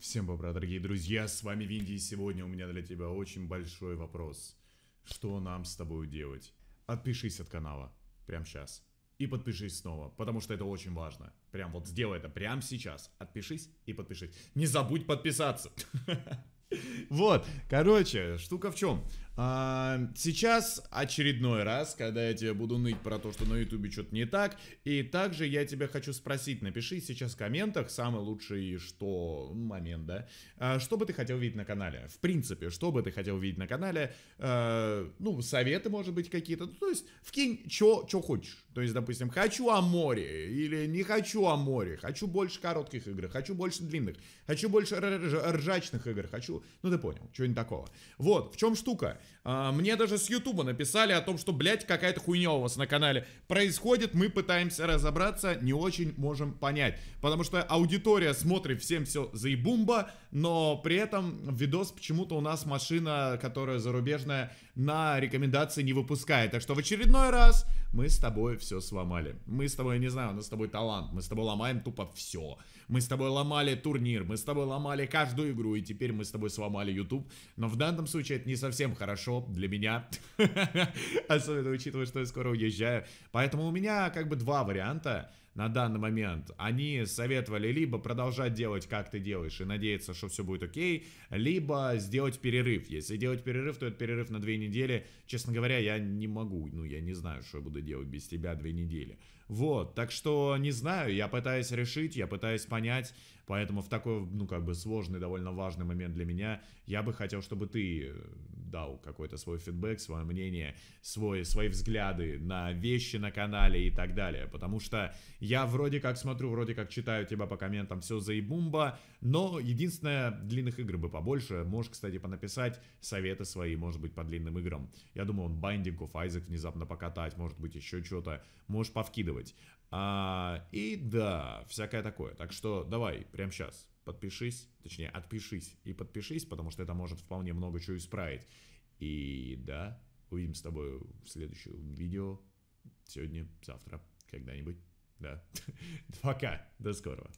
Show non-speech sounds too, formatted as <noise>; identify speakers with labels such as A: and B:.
A: Всем добра, дорогие друзья, с вами Винди, и сегодня у меня для тебя очень большой вопрос. Что нам с тобой делать? Отпишись от канала, прямо сейчас. И подпишись снова, потому что это очень важно. Прям вот сделай это прямо сейчас. Отпишись и подпишись. Не забудь подписаться. <laughs> Вот, короче, штука в чем. А, сейчас очередной раз, когда я тебе буду ныть про то, что на ютубе что-то не так. И также я тебя хочу спросить, напиши сейчас в комментах самый лучший что ну, момент, да? А, что бы ты хотел видеть на канале? В принципе, что бы ты хотел видеть на канале? А, ну, советы, может быть, какие-то. Ну, то есть, вкинь, чё, чё хочешь. То есть, допустим, хочу о море или не хочу о море. Хочу больше коротких игр, хочу больше длинных, хочу больше ржачных игр, хочу... Ну, ты понял, чего-нибудь такого. Вот, в чем штука? А, мне даже с Ютуба написали о том, что, блядь, какая-то хуйня у вас на канале происходит. Мы пытаемся разобраться, не очень можем понять. Потому что аудитория смотрит всем все заебумба, но при этом видос почему-то у нас машина, которая зарубежная, на рекомендации не выпускает. Так что в очередной раз мы с тобой все сломали. Мы с тобой, я не знаю, у нас с тобой талант. Мы с тобой ломаем тупо все. Мы с тобой ломали турнир, мы с тобой ломали каждую игру, и теперь мы с тобой сломали YouTube. Но в данном случае это не совсем хорошо хорошо для меня. <laughs> Особенно учитывая, что я скоро уезжаю. Поэтому у меня как бы два варианта на данный момент, они советовали либо продолжать делать, как ты делаешь, и надеяться, что все будет окей, либо сделать перерыв. Если делать перерыв, то это перерыв на две недели. Честно говоря, я не могу, ну, я не знаю, что я буду делать без тебя две недели. Вот, так что не знаю, я пытаюсь решить, я пытаюсь понять, поэтому в такой, ну, как бы сложный, довольно важный момент для меня, я бы хотел, чтобы ты э, дал какой-то свой фидбэк, свое мнение, свой, свои взгляды на вещи на канале и так далее, потому что я вроде как смотрю, вроде как читаю тебя по комментам, все заебумба, но единственное, длинных игр бы побольше. Можешь, кстати, понаписать советы свои, может быть, по длинным играм. Я думаю, он Binding of Isaac внезапно покатать, может быть, еще что-то. Можешь повкидывать. А, и да, всякое такое. Так что давай, прямо сейчас подпишись, точнее, отпишись и подпишись, потому что это может вполне много чего исправить. И да, увидим с тобой в следующем видео сегодня, завтра, когда-нибудь. Да. Пока. До скорого.